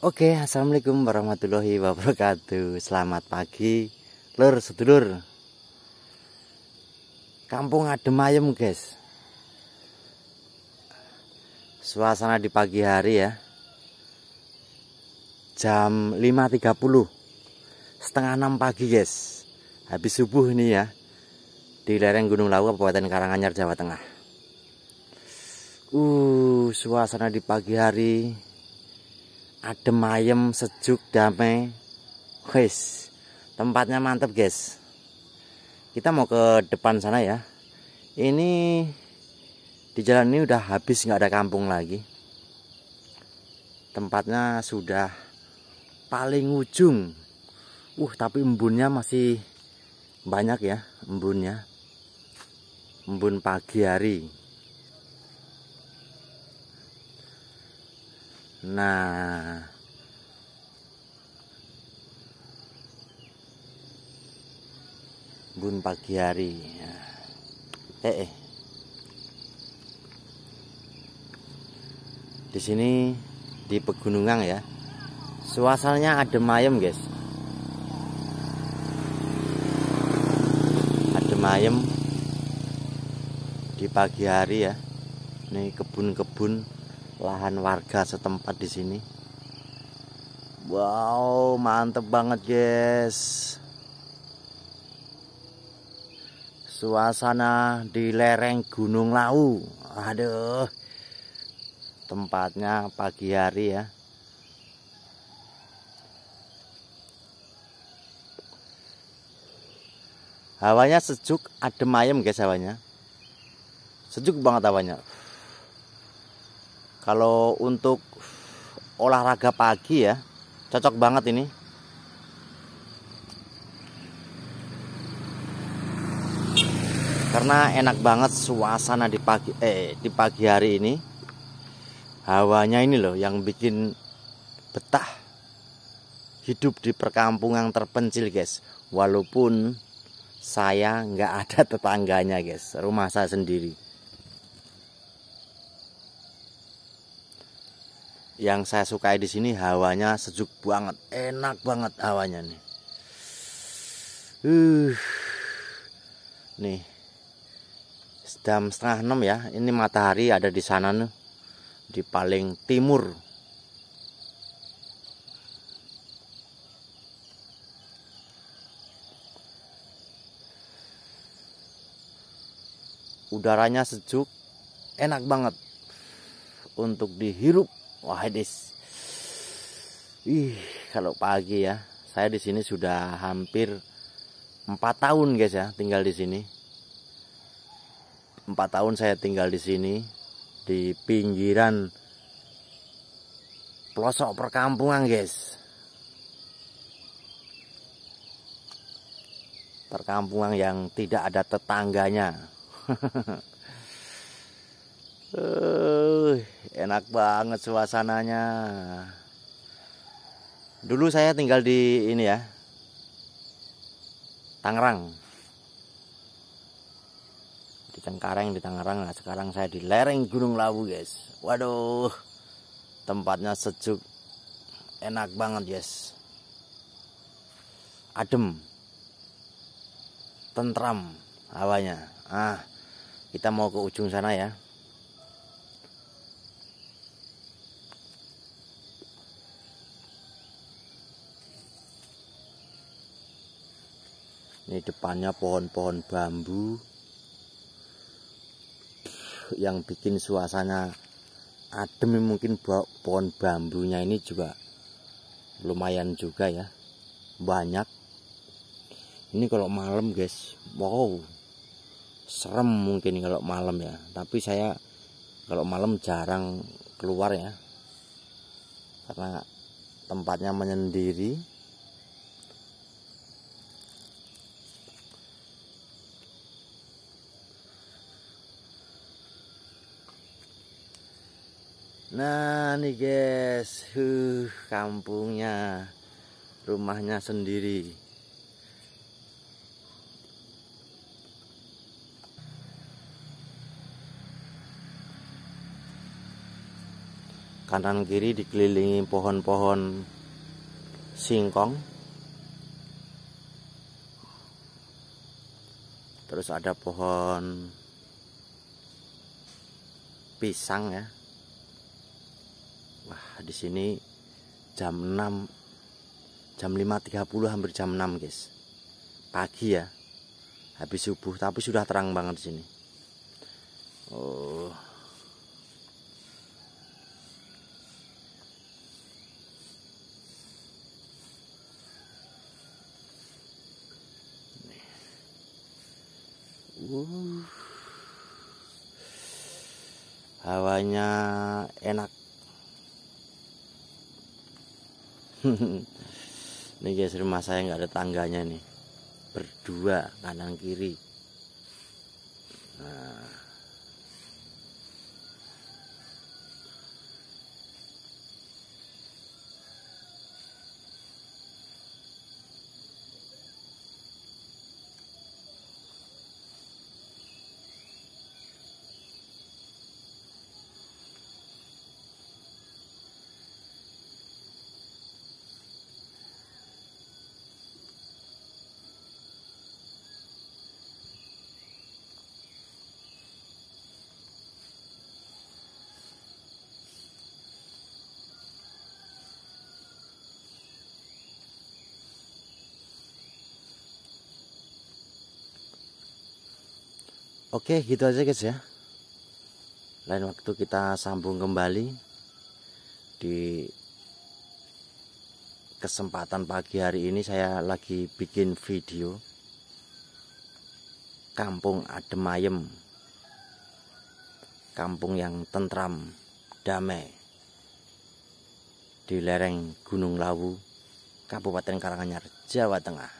Oke, assalamualaikum warahmatullahi wabarakatuh. Selamat pagi, lur sedulur. Kampung adem ayem, guys. Suasana di pagi hari ya. Jam 5.30. Setengah 6 pagi, guys. Habis subuh ini ya. Di lereng Gunung Lawu, Kabupaten Karanganyar, Jawa Tengah. Uh, suasana di pagi hari adem ayem sejuk damai guys tempatnya mantep guys kita mau ke depan sana ya ini di jalan ini udah habis nggak ada kampung lagi tempatnya sudah paling ujung uh tapi embunnya masih banyak ya embunnya embun pagi hari Nah. Bun pagi hari. Eh, eh. Di sini di pegunungan ya. Suasananya adem ayem, guys. Adem ayem di pagi hari ya. Ini kebun-kebun lahan warga setempat di sini. Wow, mantep banget, guys. Suasana di lereng Gunung Lawu. Aduh. Tempatnya pagi hari ya. Hawanya sejuk, adem ayem guys hawanya. Sejuk banget hawanya kalau untuk olahraga pagi ya cocok banget ini karena enak banget suasana di pagi eh di pagi hari ini hawanya ini loh yang bikin betah hidup di perkampungan terpencil guys walaupun saya nggak ada tetangganya guys rumah saya sendiri yang saya sukai di sini hawanya sejuk banget enak banget hawanya nih uh nih jam setengah enam ya ini matahari ada di sana nih di paling timur udaranya sejuk enak banget untuk dihirup Wah, this. Ih, kalau pagi ya. Saya di sini sudah hampir 4 tahun, guys ya, tinggal di sini. 4 tahun saya tinggal di sini di pinggiran pelosok perkampungan, guys. Perkampungan yang tidak ada tetangganya. Eh, Enak banget suasananya. Dulu saya tinggal di ini ya. Tangerang. Di Cengkareng di Tangerang. Nah, sekarang saya di lereng Gunung Lawu, guys. Waduh. Tempatnya sejuk. Enak banget, guys. Adem. Tentram awalnya. Ah, kita mau ke ujung sana ya. Ini depannya pohon-pohon bambu yang bikin suasana adem mungkin pohon bambunya ini juga lumayan juga ya banyak ini kalau malam guys wow serem mungkin kalau malam ya tapi saya kalau malam jarang keluar ya karena tempatnya menyendiri Nah nih guys, huh, kampungnya, rumahnya sendiri. Kanan kiri dikelilingi pohon-pohon singkong. Terus ada pohon pisang ya. Wah, di sini jam 6 jam 5.30 hampir jam 6, guys. Pagi ya. Habis subuh tapi sudah terang banget di sini. Oh. Uh. Hawanya enak. Ini guys rumah saya nggak ada tangganya nih berdua kanan kiri nah Oke, gitu aja guys ya. Lain waktu kita sambung kembali di kesempatan pagi hari ini saya lagi bikin video kampung adem ayem. Kampung yang tentram, damai. Di lereng Gunung Lawu, Kabupaten Karanganyar, Jawa Tengah.